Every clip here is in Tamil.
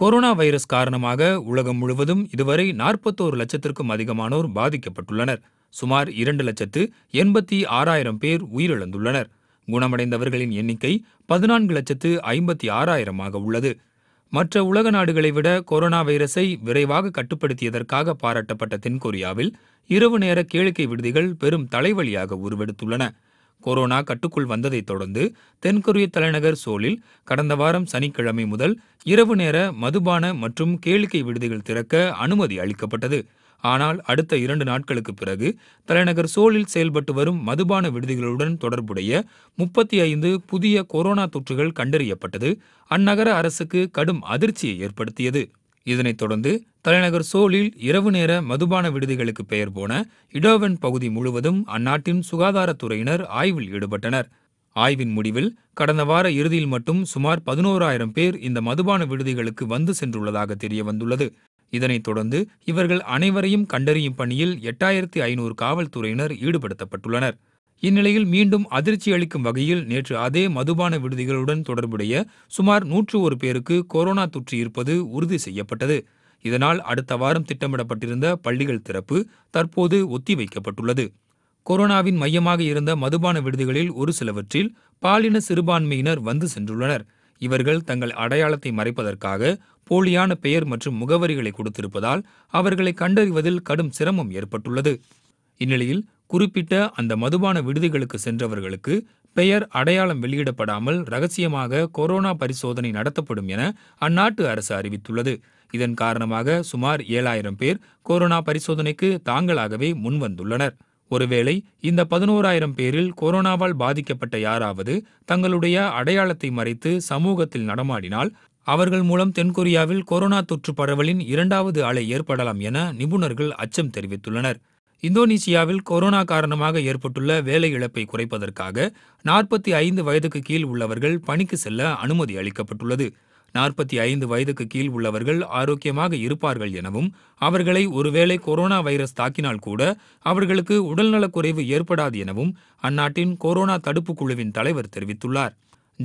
கொரோனா வைரஸ் காரணமாக உலகம் முழுவதும் இதுவரை நாற்பத்தோரு லட்சத்திற்கும் அதிகமானோர் பாதிக்கப்பட்டுள்ளனர் சுமார் இரண்டு லட்சத்து எண்பத்தி ஆறாயிரம் பேர் உயிரிழந்துள்ளனர் குணமடைந்தவர்களின் எண்ணிக்கை பதினான்கு லட்சத்து ஐம்பத்தி ஆறாயிரமாக உள்ளது மற்ற உலக நாடுகளை விட கொரோனா வைரஸை விரைவாக கட்டுப்படுத்தியதற்காக பாராட்டப்பட்ட தென்கொரியாவில் இரவு நேர கேளிக்கை விடுதிகள் பெரும் தலைவலியாக உருவெடுத்துள்ளன கொரோனா கட்டுக்குள் வந்ததைத் தொடர்ந்து தென்கொரிய தலைநகர் சோலில் கடந்த வாரம் சனிக்கிழமை முதல் இரவு நேர மதுபான மற்றும் கேளிக்கை விடுதிகள் திறக்க அனுமதி அளிக்கப்பட்டது ஆனால் அடுத்த இரண்டு நாட்களுக்கு பிறகு தலைநகர் சோலில் செயல்பட்டு வரும் மதுபான விடுதிகளுடன் தொடர்புடைய முப்பத்தி ஐந்து புதிய கொரோனா தொற்றுகள் கண்டறியப்பட்டது அந்நகர அரசுக்கு கடும் அதிர்ச்சியை ஏற்படுத்தியது இதனைத் தொடர்ந்து தலைநகர் சோலில் இரவு நேர மதுபான விடுதிகளுக்கு பெயர் போன இடோவன் பகுதி முழுவதும் அந்நாட்டின் சுகாதாரத்துறையினர் ஆய்வில் ஈடுபட்டனர் ஆய்வின் முடிவில் கடந்த வார இறுதியில் மட்டும் சுமார் பதினோராயிரம் பேர் இந்த மதுபான விடுதிகளுக்கு வந்து சென்றுள்ளதாக தெரிய வந்துள்ளது இதனைத் தொடர்ந்து இவர்கள் அனைவரையும் கண்டறியும் பணியில் எட்டாயிரத்தி ஐநூறு காவல்துறையினர் ஈடுபடுத்தப்பட்டுள்ளனர் இந்நிலையில் மீண்டும் அதிர்ச்சி அளிக்கும் வகையில் நேற்று அதே மதுபான விடுதிகளுடன் தொடர்புடைய சுமார் நூற்று ஒரு பேருக்கு கொரோனா தொற்று இருப்பது உறுதி செய்யப்பட்டது இதனால் அடுத்த வாரம் திட்டமிடப்பட்டிருந்த பள்ளிகள் திறப்பு தற்போது ஒத்திவைக்கப்பட்டுள்ளது கொரோனாவின் மையமாக இருந்த மதுபான விடுதிகளில் ஒரு சிலவற்றில் பாலின சிறுபான்மையினர் வந்து சென்றுள்ளனர் இவர்கள் தங்கள் அடையாளத்தை மறைப்பதற்காக போலியான பெயர் மற்றும் முகவரிகளை கொடுத்திருப்பதால் அவர்களை கண்டறிவதில் கடும் சிரமம் ஏற்பட்டுள்ளது இந்நிலையில் குறிப்பிட்ட அந்த மதுபான விடுதிகளுக்கு சென்றவர்களுக்கு பெயர் அடையாளம் வெளியிடப்படாமல் ரகசியமாக கொரோனா பரிசோதனை நடத்தப்படும் என அந்நாட்டு அரசு அறிவித்துள்ளது இதன் காரணமாக சுமார் ஏழாயிரம் பேர் கொரோனா பரிசோதனைக்கு தாங்களாகவே முன்வந்துள்ளனர் ஒருவேளை இந்த பதினோராயிரம் பேரில் கொரோனாவால் பாதிக்கப்பட்ட யாராவது தங்களுடைய அடையாளத்தை மறைத்து சமூகத்தில் நடமாடினால் அவர்கள் மூலம் தென்கொரியாவில் கொரோனா தொற்று பரவலின் இரண்டாவது அலை ஏற்படலாம் என நிபுணர்கள் அச்சம் தெரிவித்துள்ளனர் இந்தோனேசியாவில் கொரோனா காரணமாக ஏற்பட்டுள்ள வேலை இழப்பை குறைப்பதற்காக நாற்பத்தி ஐந்து வயதுக்கு கீழ் உள்ளவர்கள் பணிக்கு செல்ல அனுமதி அளிக்கப்பட்டுள்ளது நாற்பத்தி ஐந்து வயதுக்கு கீழ் உள்ளவர்கள் ஆரோக்கியமாக இருப்பார்கள் எனவும் அவர்களை ஒருவேளை கொரோனா வைரஸ் தாக்கினால் கூட அவர்களுக்கு உடல்நலக்குறைவு ஏற்படாது எனவும் அந்நாட்டின் கொரோனா தடுப்பு குழுவின் தலைவர் தெரிவித்துள்ளார்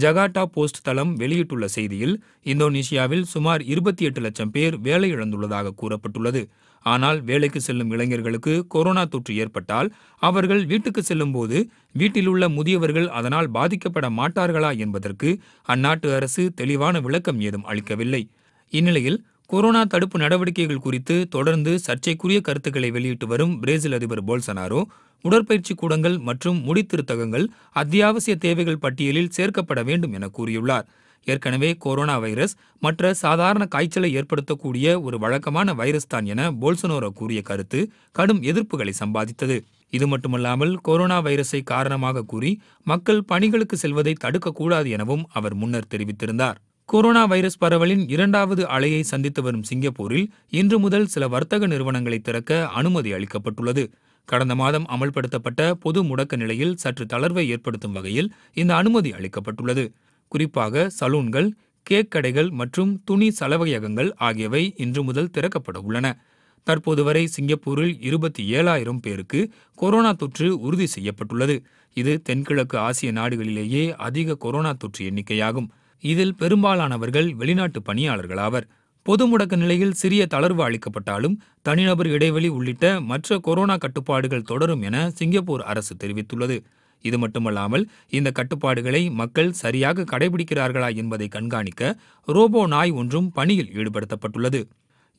ஜகாட்டா போஸ்ட் தளம் வெளியிட்டுள்ள செய்தியில் இந்தோனேஷியாவில் சுமார் இருபத்தி எட்டு லட்சம் பேர் வேலை இழந்துள்ளதாக கூறப்பட்டுள்ளது ஆனால் வேலைக்கு செல்லும் இளைஞர்களுக்கு கொரோனா தொற்று ஏற்பட்டால் அவர்கள் வீட்டுக்கு செல்லும்போது வீட்டிலுள்ள முதியவர்கள் அதனால் பாதிக்கப்பட மாட்டார்களா என்பதற்கு அந்நாட்டு அரசு தெளிவான விளக்கம் ஏதும் அளிக்கவில்லை இந்நிலையில் கொரோனா தடுப்பு நடவடிக்கைகள் குறித்து தொடர்ந்து சர்ச்சைக்குரிய கருத்துக்களை வெளியிட்டு வரும் பிரேசில் அதிபர் போல்சனாரோ உடற்பயிற்சி கூடங்கள் மற்றும் முடித்திருத்தகங்கள் அத்தியாவசிய தேவைகள் பட்டியலில் சேர்க்கப்பட வேண்டும் என கூறியுள்ளார் ஏற்கனவே கொரோனா வைரஸ் மற்ற சாதாரண காய்ச்சலை ஏற்படுத்தக்கூடிய ஒரு வழக்கமான வைரஸ் தான் என போல்சனோரோ கூறிய கருத்து கடும் எதிர்ப்புகளை சம்பாதித்தது இது மட்டுமல்லாமல் கொரோனா வைரஸை காரணமாக கூறி மக்கள் பணிகளுக்கு செல்வதை தடுக்கக்கூடாது எனவும் அவர் முன்னர் தெரிவித்திருந்தார் கொரோனா வைரஸ் பரவலின் இரண்டாவது அலையை சந்தித்து வரும் சிங்கப்பூரில் இன்று முதல் சில வர்த்தக நிறுவனங்களை திறக்க அனுமதி அளிக்கப்பட்டுள்ளது கடந்த மாதம் அமல்படுத்தப்பட்ட பொது முடக்க நிலையில் சற்று தளர்வை ஏற்படுத்தும் வகையில் இந்த அனுமதி அளிக்கப்பட்டுள்ளது குறிப்பாக சலூன்கள் கேக் கடைகள் மற்றும் துணி சலவையகங்கள் ஆகியவை இன்று முதல் திறக்கப்பட உள்ளன தற்போது வரை சிங்கப்பூரில் இருபத்தி ஏழாயிரம் பேருக்கு கொரோனா தொற்று உறுதி செய்யப்பட்டுள்ளது இது தென்கிழக்கு ஆசிய நாடுகளிலேயே அதிக கொரோனா தொற்று எண்ணிக்கையாகும் இதில் பெரும்பாலானவர்கள் வெளிநாட்டு பணியாளர்களாவர் பொது முடக்க நிலையில் சிறிய தளர்வு அளிக்கப்பட்டாலும் தனிநபர் இடைவெளி உள்ளிட்ட மற்ற கொரோனா கட்டுப்பாடுகள் தொடரும் என சிங்கப்பூர் அரசு தெரிவித்துள்ளது இது மட்டுமல்லாமல் இந்த கட்டுப்பாடுகளை மக்கள் சரியாக கடைபிடிக்கிறார்களா என்பதை கண்காணிக்க ரோபோ நாய் ஒன்றும் பணியில் ஈடுபடுத்தப்பட்டுள்ளது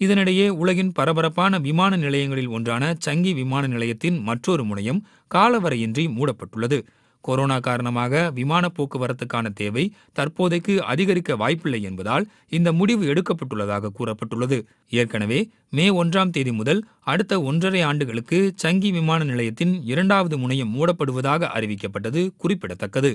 இதனிடையே உலகின் பரபரப்பான விமான நிலையங்களில் ஒன்றான சங்கி விமான நிலையத்தின் மற்றொரு முனையம் காலவரையின்றி மூடப்பட்டுள்ளது கொரோனா காரணமாக விமான போக்குவரத்துக்கான தேவை தற்போதைக்கு அதிகரிக்க வாய்ப்பில்லை என்பதால் இந்த முடிவு எடுக்கப்பட்டுள்ளதாக கூறப்பட்டுள்ளது ஏற்கனவே மே ஒன்றாம் தேதி முதல் அடுத்த ஒன்றரை ஆண்டுகளுக்கு சங்கி விமான நிலையத்தின் இரண்டாவது முனையம் மூடப்படுவதாக அறிவிக்கப்பட்டது குறிப்பிடத்தக்கது